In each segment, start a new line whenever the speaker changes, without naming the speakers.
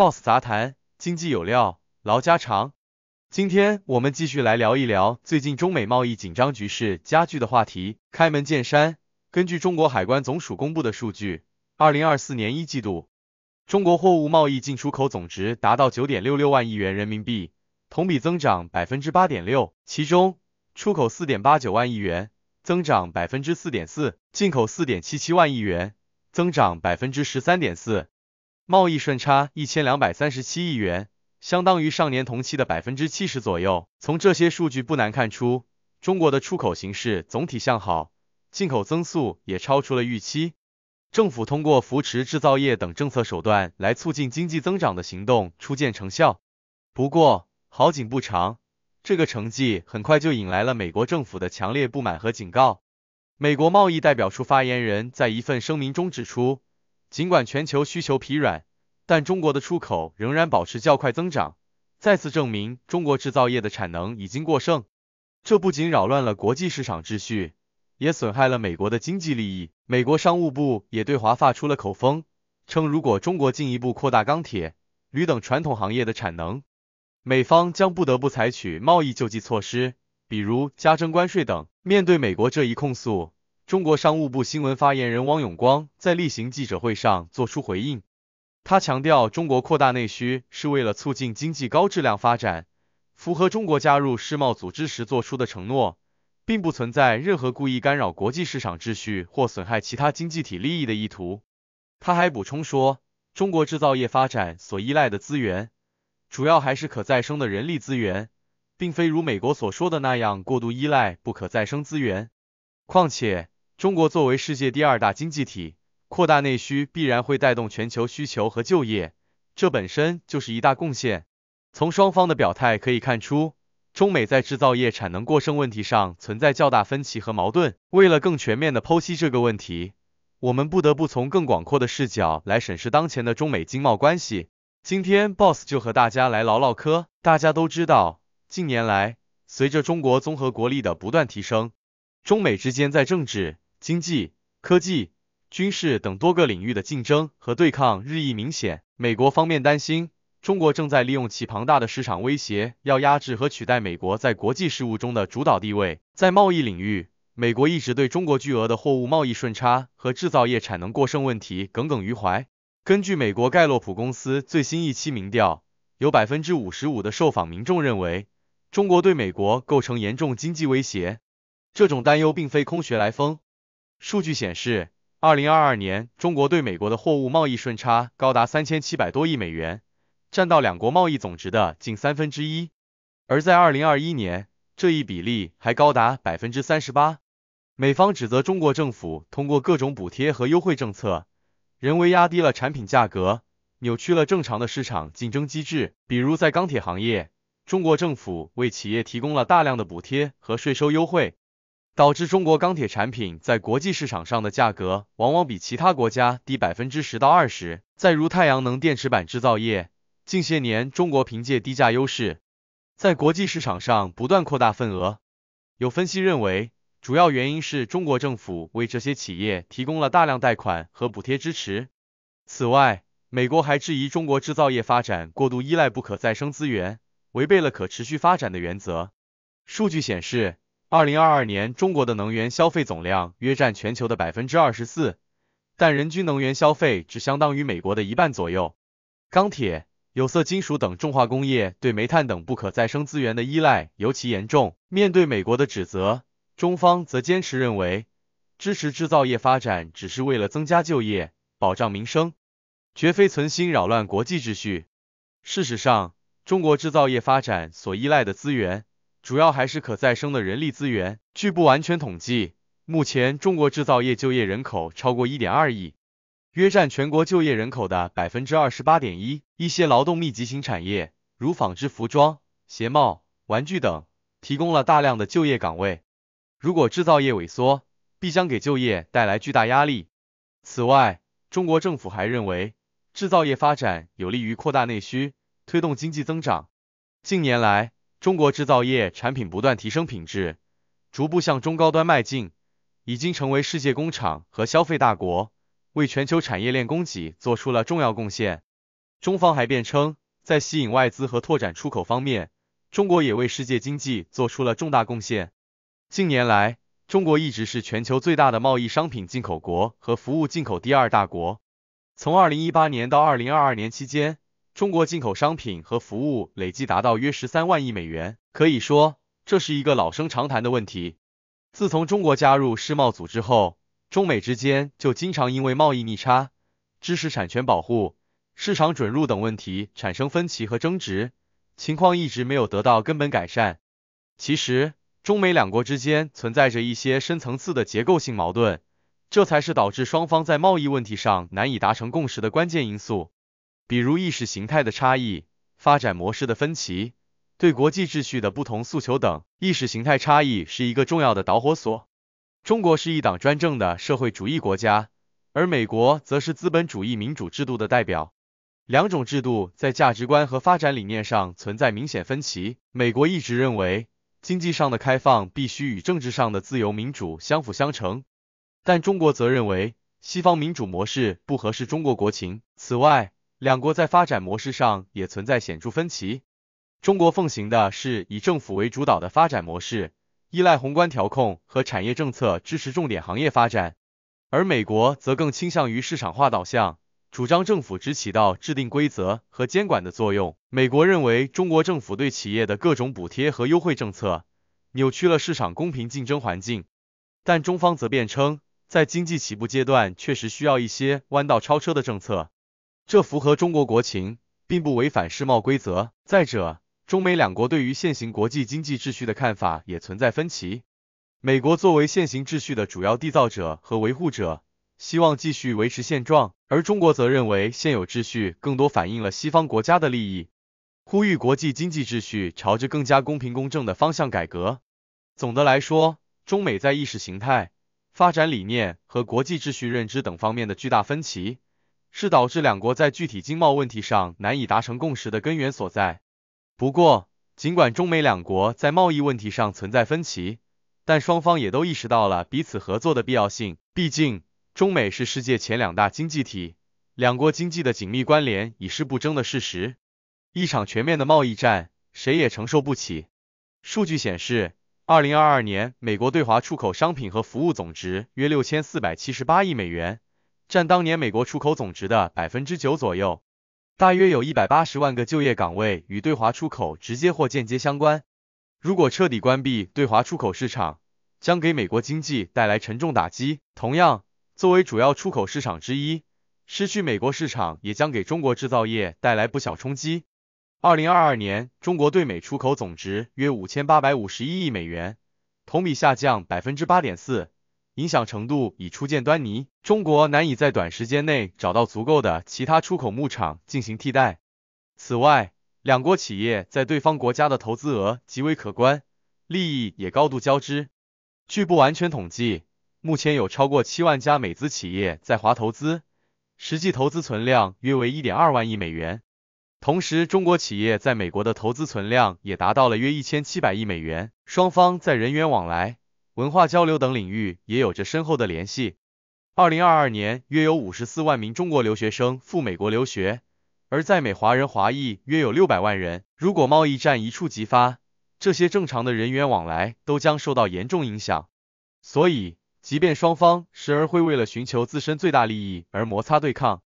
boss 杂谈，经济有料，唠家常。今天我们继续来聊一聊最近中美贸易紧张局势加剧的话题。开门见山，根据中国海关总署公布的数据，二零二四年一季度，中国货物贸易进出口总值达到九点六六万亿元人民币，同比增长百分之八点六。其中，出口四点八九万亿元，增长百分之四点四；进口四点七七万亿元，增长百分之十三点四。贸易顺差一千两百三十七亿元，相当于上年同期的百分之七十左右。从这些数据不难看出，中国的出口形势总体向好，进口增速也超出了预期。政府通过扶持制造业等政策手段来促进经济增长的行动初见成效。不过，好景不长，这个成绩很快就引来了美国政府的强烈不满和警告。美国贸易代表处发言人在一份声明中指出，尽管全球需求疲软，但中国的出口仍然保持较快增长，再次证明中国制造业的产能已经过剩。这不仅扰乱了国际市场秩序，也损害了美国的经济利益。美国商务部也对华发出了口风，称如果中国进一步扩大钢铁、铝等传统行业的产能，美方将不得不采取贸易救济措施，比如加征关税等。面对美国这一控诉，中国商务部新闻发言人汪永光在例行记者会上作出回应。他强调，中国扩大内需是为了促进经济高质量发展，符合中国加入世贸组织时做出的承诺，并不存在任何故意干扰国际市场秩序或损害其他经济体利益的意图。他还补充说，中国制造业发展所依赖的资源，主要还是可再生的人力资源，并非如美国所说的那样过度依赖不可再生资源。况且，中国作为世界第二大经济体。扩大内需必然会带动全球需求和就业，这本身就是一大贡献。从双方的表态可以看出，中美在制造业产能过剩问题上存在较大分歧和矛盾。为了更全面的剖析这个问题，我们不得不从更广阔的视角来审视当前的中美经贸关系。今天，boss 就和大家来唠唠嗑。大家都知道，近年来，随着中国综合国力的不断提升，中美之间在政治、经济、科技。军事等多个领域的竞争和对抗日益明显。美国方面担心，中国正在利用其庞大的市场威胁，要压制和取代美国在国际事务中的主导地位。在贸易领域，美国一直对中国巨额的货物贸易顺差和制造业产能过剩问题耿耿于怀。根据美国盖洛普公司最新一期民调，有百分之五十五的受访民众认为，中国对美国构成严重经济威胁。这种担忧并非空穴来风。数据显示，二零二二年，中国对美国的货物贸易顺差高达三千七百多亿美元，占到两国贸易总值的近三分之一。而在二零二一年，这一比例还高达百分之三十八。美方指责中国政府通过各种补贴和优惠政策，人为压低了产品价格，扭曲了正常的市场竞争机制。比如在钢铁行业，中国政府为企业提供了大量的补贴和税收优惠。导致中国钢铁产品在国际市场上的价格往往比其他国家低百分之十到二十。再如太阳能电池板制造业，近些年中国凭借低价优势，在国际市场上不断扩大份额。有分析认为，主要原因是中国政府为这些企业提供了大量贷款和补贴支持。此外，美国还质疑中国制造业发展过度依赖不可再生资源，违背了可持续发展的原则。数据显示。二零二二年，中国的能源消费总量约占全球的百分之二十四，但人均能源消费只相当于美国的一半左右。钢铁、有色金属等重化工业对煤炭等不可再生资源的依赖尤其严重。面对美国的指责，中方则坚持认为，支持制造业发展只是为了增加就业、保障民生，绝非存心扰乱国际秩序。事实上，中国制造业发展所依赖的资源。主要还是可再生的人力资源。据不完全统计，目前中国制造业就业人口超过一点二亿，约占全国就业人口的百分之二十八点一。一些劳动密集型产业，如纺织、服装、鞋帽、玩具等，提供了大量的就业岗位。如果制造业萎缩，必将给就业带来巨大压力。此外，中国政府还认为，制造业发展有利于扩大内需，推动经济增长。近年来，中国制造业产品不断提升品质，逐步向中高端迈进，已经成为世界工厂和消费大国，为全球产业链供给做出了重要贡献。中方还辩称，在吸引外资和拓展出口方面，中国也为世界经济做出了重大贡献。近年来，中国一直是全球最大的贸易商品进口国和服务进口第二大国。从2018年到2022年期间，中国进口商品和服务累计达到约十三万亿美元，可以说这是一个老生常谈的问题。自从中国加入世贸组织后，中美之间就经常因为贸易逆差、知识产权保护、市场准入等问题产生分歧和争执，情况一直没有得到根本改善。其实，中美两国之间存在着一些深层次的结构性矛盾，这才是导致双方在贸易问题上难以达成共识的关键因素。比如意识形态的差异、发展模式的分歧、对国际秩序的不同诉求等，意识形态差异是一个重要的导火索。中国是一党专政的社会主义国家，而美国则是资本主义民主制度的代表，两种制度在价值观和发展理念上存在明显分歧。美国一直认为经济上的开放必须与政治上的自由民主相辅相成，但中国则认为西方民主模式不合适中国国情。此外，两国在发展模式上也存在显著分歧。中国奉行的是以政府为主导的发展模式，依赖宏观调控和产业政策支持重点行业发展；而美国则更倾向于市场化导向，主张政府只起到制定规则和监管的作用。美国认为，中国政府对企业的各种补贴和优惠政策扭曲了市场公平竞争环境，但中方则辩称，在经济起步阶段确实需要一些弯道超车的政策。这符合中国国情，并不违反世贸规则。再者，中美两国对于现行国际经济秩序的看法也存在分歧。美国作为现行秩序的主要缔造者和维护者，希望继续维持现状；而中国则认为现有秩序更多反映了西方国家的利益，呼吁国际经济秩序朝着更加公平公正的方向改革。总的来说，中美在意识形态、发展理念和国际秩序认知等方面的巨大分歧。是导致两国在具体经贸问题上难以达成共识的根源所在。不过，尽管中美两国在贸易问题上存在分歧，但双方也都意识到了彼此合作的必要性。毕竟，中美是世界前两大经济体，两国经济的紧密关联已是不争的事实。一场全面的贸易战，谁也承受不起。数据显示，二零二二年美国对华出口商品和服务总值约六千四百七十八亿美元。占当年美国出口总值的百分之九左右，大约有一百八十万个就业岗位与对华出口直接或间接相关。如果彻底关闭对华出口市场，将给美国经济带来沉重打击。同样，作为主要出口市场之一，失去美国市场也将给中国制造业带来不小冲击。二零二二年，中国对美出口总值约五千八百五十一亿美元，同比下降百分之八点四。影响程度已初见端倪，中国难以在短时间内找到足够的其他出口牧场进行替代。此外，两国企业在对方国家的投资额极为可观，利益也高度交织。据不完全统计，目前有超过七万家美资企业在华投资，实际投资存量约为一点二万亿美元。同时，中国企业在美国的投资存量也达到了约一千七百亿美元。双方在人员往来。文化交流等领域也有着深厚的联系。二零二二年，约有五十四万名中国留学生赴美国留学，而在美华人华裔约有六百万人。如果贸易战一触即发，这些正常的人员往来都将受到严重影响。所以，即便双方时而会为了寻求自身最大利益而摩擦对抗，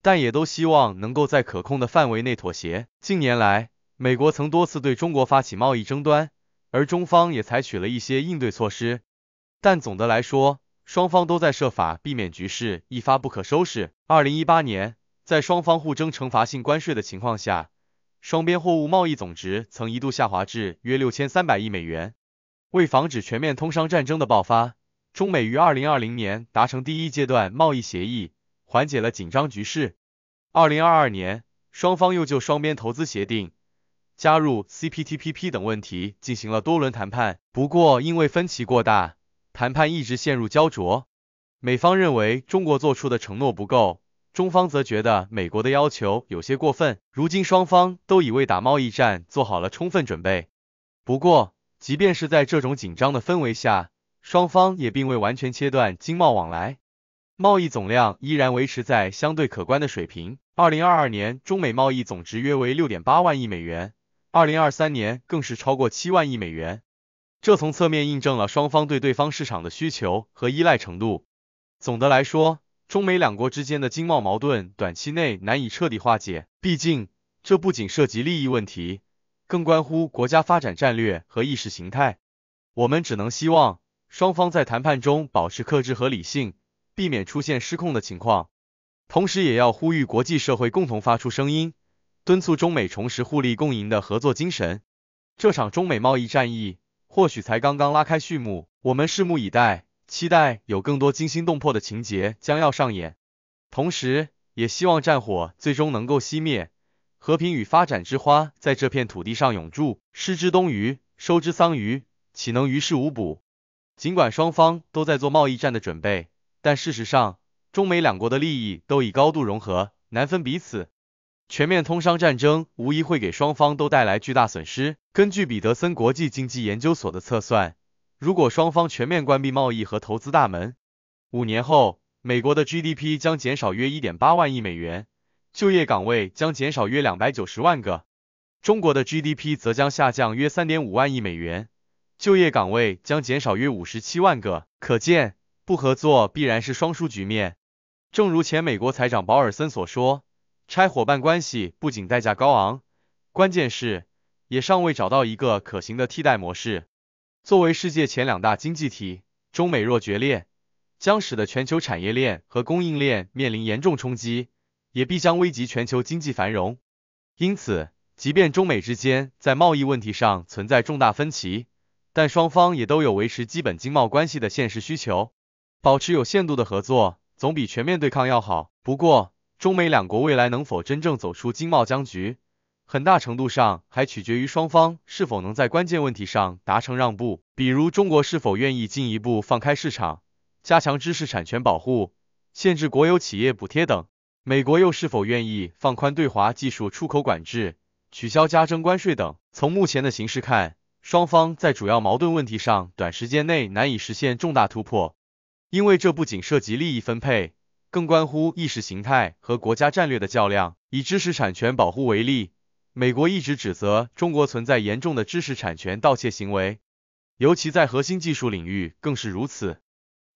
但也都希望能够在可控的范围内妥协。近年来，美国曾多次对中国发起贸易争端。而中方也采取了一些应对措施，但总的来说，双方都在设法避免局势一发不可收拾。二零一八年，在双方互征惩罚性关税的情况下，双边货物贸易总值曾一度下滑至约六千三百亿美元。为防止全面通商战争的爆发，中美于二零二零年达成第一阶段贸易协议，缓解了紧张局势。二零二二年，双方又就双边投资协定。加入 CPTPP 等问题进行了多轮谈判，不过因为分歧过大，谈判一直陷入焦灼。美方认为中国做出的承诺不够，中方则觉得美国的要求有些过分。如今双方都已为打贸易战做好了充分准备。不过，即便是在这种紧张的氛围下，双方也并未完全切断经贸往来，贸易总量依然维持在相对可观的水平。二零二二年，中美贸易总值约为六点八万亿美元。二零二三年更是超过七万亿美元，这从侧面印证了双方对对方市场的需求和依赖程度。总的来说，中美两国之间的经贸矛盾短期内难以彻底化解，毕竟这不仅涉及利益问题，更关乎国家发展战略和意识形态。我们只能希望双方在谈判中保持克制和理性，避免出现失控的情况。同时，也要呼吁国际社会共同发出声音。敦促中美重拾互利共赢的合作精神。这场中美贸易战役或许才刚刚拉开序幕，我们拭目以待，期待有更多惊心动魄的情节将要上演。同时，也希望战火最终能够熄灭，和平与发展之花在这片土地上永驻。失之东隅，收之桑榆，岂能于事无补？尽管双方都在做贸易战的准备，但事实上，中美两国的利益都已高度融合，难分彼此。全面通商战争无疑会给双方都带来巨大损失。根据彼得森国际经济研究所的测算，如果双方全面关闭贸易和投资大门，五年后，美国的 GDP 将减少约一点八万亿美元，就业岗位将减少约两百九十万个；中国的 GDP 则将下降约三点五万亿美元，就业岗位将减少约五十七万个。可见，不合作必然是双输局面。正如前美国财长保尔森所说。拆伙伴关系不仅代价高昂，关键是也尚未找到一个可行的替代模式。作为世界前两大经济体，中美若决裂，将使得全球产业链和供应链面临严重冲击，也必将危及全球经济繁荣。因此，即便中美之间在贸易问题上存在重大分歧，但双方也都有维持基本经贸关系的现实需求，保持有限度的合作总比全面对抗要好。不过，中美两国未来能否真正走出经贸僵局，很大程度上还取决于双方是否能在关键问题上达成让步，比如中国是否愿意进一步放开市场、加强知识产权保护、限制国有企业补贴等；美国又是否愿意放宽对华技术出口管制、取消加征关税等。从目前的形势看，双方在主要矛盾问题上短时间内难以实现重大突破，因为这不仅涉及利益分配。更关乎意识形态和国家战略的较量。以知识产权保护为例，美国一直指责中国存在严重的知识产权盗窃行为，尤其在核心技术领域更是如此。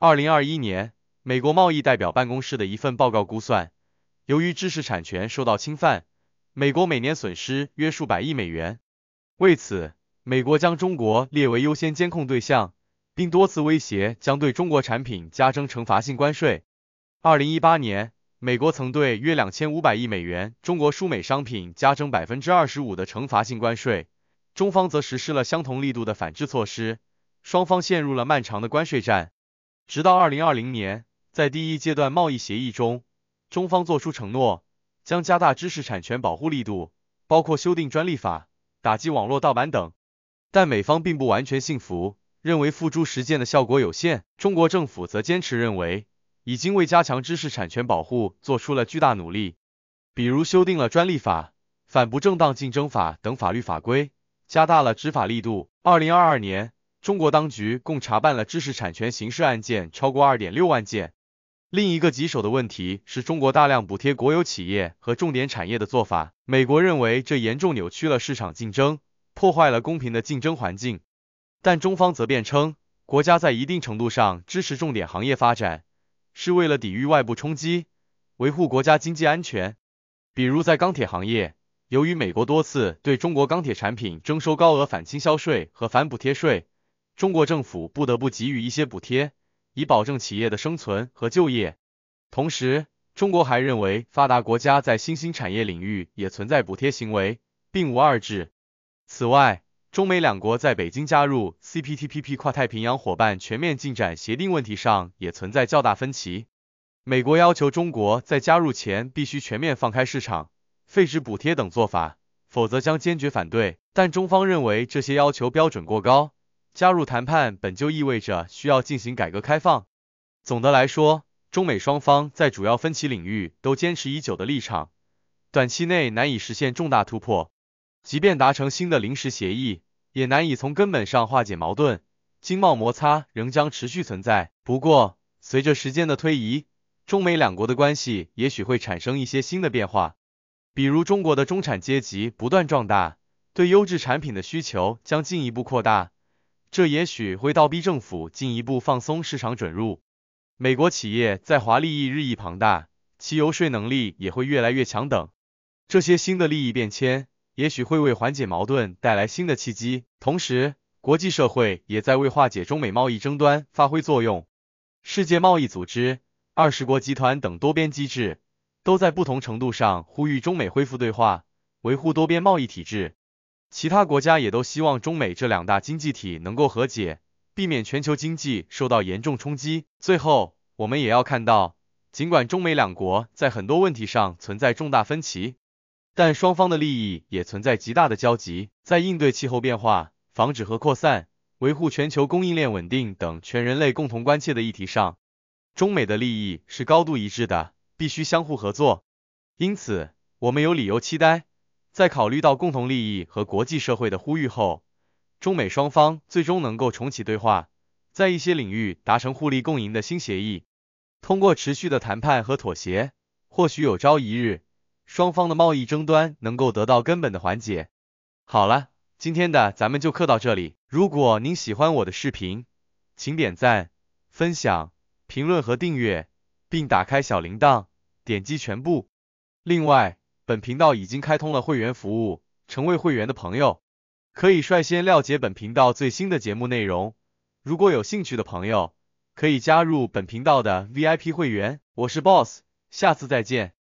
二零二一年，美国贸易代表办公室的一份报告估算，由于知识产权受到侵犯，美国每年损失约数百亿美元。为此，美国将中国列为优先监控对象，并多次威胁将对中国产品加征惩罚性关税。二零一八年，美国曾对约两千五百亿美元中国输美商品加征百分之二十五的惩罚性关税，中方则实施了相同力度的反制措施，双方陷入了漫长的关税战。直到二零二零年，在第一阶段贸易协议中，中方作出承诺，将加大知识产权保护力度，包括修订专利法、打击网络盗版等。但美方并不完全信服，认为付诸实践的效果有限。中国政府则坚持认为。已经为加强知识产权保护做出了巨大努力，比如修订了专利法、反不正当竞争法等法律法规，加大了执法力度。二零二二年，中国当局共查办了知识产权刑事案件超过二点六万件。另一个棘手的问题是中国大量补贴国有企业和重点产业的做法，美国认为这严重扭曲了市场竞争，破坏了公平的竞争环境。但中方则辩称，国家在一定程度上支持重点行业发展。是为了抵御外部冲击，维护国家经济安全。比如在钢铁行业，由于美国多次对中国钢铁产品征收高额反倾销税和反补贴税，中国政府不得不给予一些补贴，以保证企业的生存和就业。同时，中国还认为发达国家在新兴产业领域也存在补贴行为，并无二致。此外，中美两国在北京加入 CPTPP 跨太平洋伙伴全面进展协定问题上也存在较大分歧。美国要求中国在加入前必须全面放开市场、废止补贴等做法，否则将坚决反对。但中方认为这些要求标准过高，加入谈判本就意味着需要进行改革开放。总的来说，中美双方在主要分歧领域都坚持已久的立场，短期内难以实现重大突破。即便达成新的临时协议，也难以从根本上化解矛盾，经贸摩擦仍将持续存在。不过，随着时间的推移，中美两国的关系也许会产生一些新的变化，比如中国的中产阶级不断壮大，对优质产品的需求将进一步扩大，这也许会倒逼政府进一步放松市场准入；美国企业在华利益日益庞大，其游说能力也会越来越强等，这些新的利益变迁。也许会为缓解矛盾带来新的契机，同时，国际社会也在为化解中美贸易争端发挥作用。世界贸易组织、二十国集团等多边机制都在不同程度上呼吁中美恢复对话，维护多边贸易体制。其他国家也都希望中美这两大经济体能够和解，避免全球经济受到严重冲击。最后，我们也要看到，尽管中美两国在很多问题上存在重大分歧。但双方的利益也存在极大的交集，在应对气候变化、防止核扩散、维护全球供应链稳定等全人类共同关切的议题上，中美的利益是高度一致的，必须相互合作。因此，我们有理由期待，在考虑到共同利益和国际社会的呼吁后，中美双方最终能够重启对话，在一些领域达成互利共赢的新协议。通过持续的谈判和妥协，或许有朝一日。双方的贸易争端能够得到根本的缓解。好了，今天的咱们就课到这里。如果您喜欢我的视频，请点赞、分享、评论和订阅，并打开小铃铛，点击全部。另外，本频道已经开通了会员服务，成为会员的朋友可以率先了解本频道最新的节目内容。如果有兴趣的朋友，可以加入本频道的 VIP 会员。我是 Boss，下次再见。